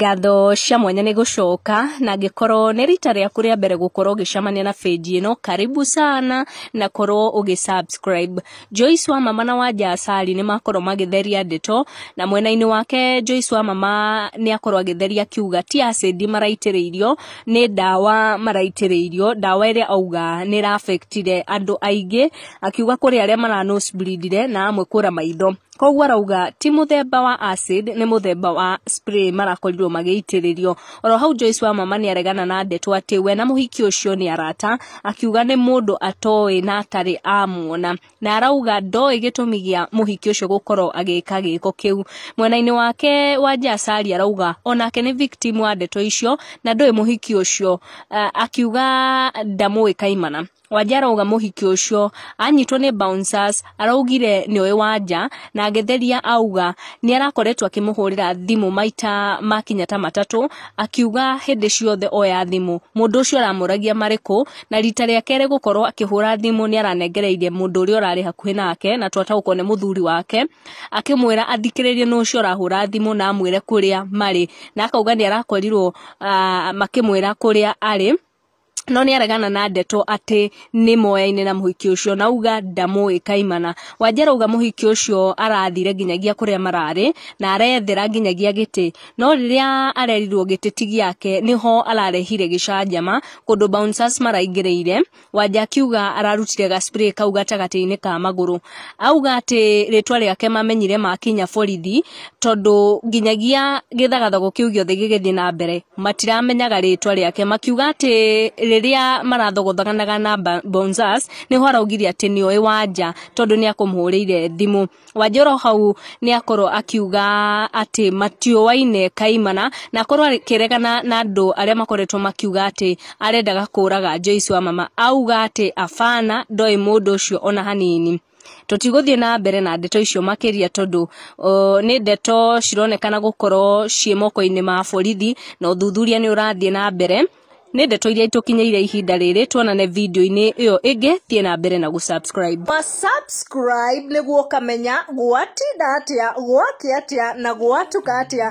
ngatho cia mwanya nĩ gũcoka na ngĩkorwo nĩ rita rĩaku rĩa mbere gũkorwo ũgĩcemania na bĩnji ĩno karibu sana na korwo ũgĩsubscribe Joyce wa mama na wanja asali nĩ makorwo magĩtheria ndeto na mwena-inĩ wake Joyce wa mama nĩ akorwo agĩtheria kiuga ti acid maraitĩrĩirio nĩ ndawa irio ndawa ĩrĩa auga nĩ ĩrafektire andũ aingĩ akiuga kũrĩ arĩa mara nosebleedire na amwe kũra maitho koguo arauga ti mũthemba wa acid nĩ mũthemba wa spray marakorirwo magiitiririo oro hau Joyce wa mama ni aregana na ndeto ati we na muhiki ucio ni arata akiuga ni mundu atoi na atari amuona na arauga ndoĩ igitumigia muhiki ucio gukoro agika giko kiu kĩu mwena wake wa Asali arauga onake ni victim wa ndeto icio na ndoĩ muhiki ucio uh, akiuga damu kaimana wanja arauga mũhiki ũcio anyitwo nĩ bouncers araugire nĩoĩ wanja na agĩtheria auga nĩ arakoretwo akĩmũhũrĩra thimũ maita makinya ta matatũ akiuga hĩndĩ ciothe oya thimũ mũndũ ũcio aramũragia marĩkũ na rita rĩa kerĩ gũkorwo akĩhũra thimũ nĩ aranengereire mũndũ ũrĩa ũrarĩ hakuhĩ nake na twataũkwo nĩ mũthuri wake akĩmwĩra athikĩrĩrie nũ ũcio ũrahũra thimũ na amwĩre kũrĩa marĩ na akauga nĩ arakorirwo uh, makĩmwĩra kũrĩa arĩ no nä aregana na ndeto atä nä moyaine na muhiki ucio na uga ndamuä kaimana wanjera uga muhiki ucio arathire nginyagia kuria mararä na arethera nginyagia giti no riria arerirwo giti yake giake ho ararehire gicanjama kundu bouncers maraingĩrĩire wanja akiuga ararutire gaspray kau gatagatiinĩ ka magũrũ auga atĩ rĩtwa rĩake mamenyire makinya borithi tondũ nginyagia gĩthagathago kĩu gĩothe gĩgĩthiĩ na mbere matiramenyaga rĩtwa rĩake makiuga atĩ riria marathogothaga na Bonzas ni haraugire ati ni oi wanja tondu ni akumhurire thimu wanjoro hau ni akorwo akiuga ati matiuaine kaimana na akorwo akiregana na andu aria makoretwo makiuga ati arendaga kuraga Joyce wa mama auga ati afana ndoi mundu ucio ona hanini tũtigũthiĩ na mbere na ndeto icio makĩria tondũ nĩ ndeto cironekana gũkorwo ciĩ moko-inĩ ma borithi na ũthuthuria nĩ ũrathiĩ na mbere nä ndeto iria itåkinyäire ihinda rĩrĩ tuonane video-inĩ ĩyo ĩngĩ thiĩ na mbere na gũsubscribe wa subscribe nĩguo ũkamenya gwatinda atĩa atä a na gwatuka a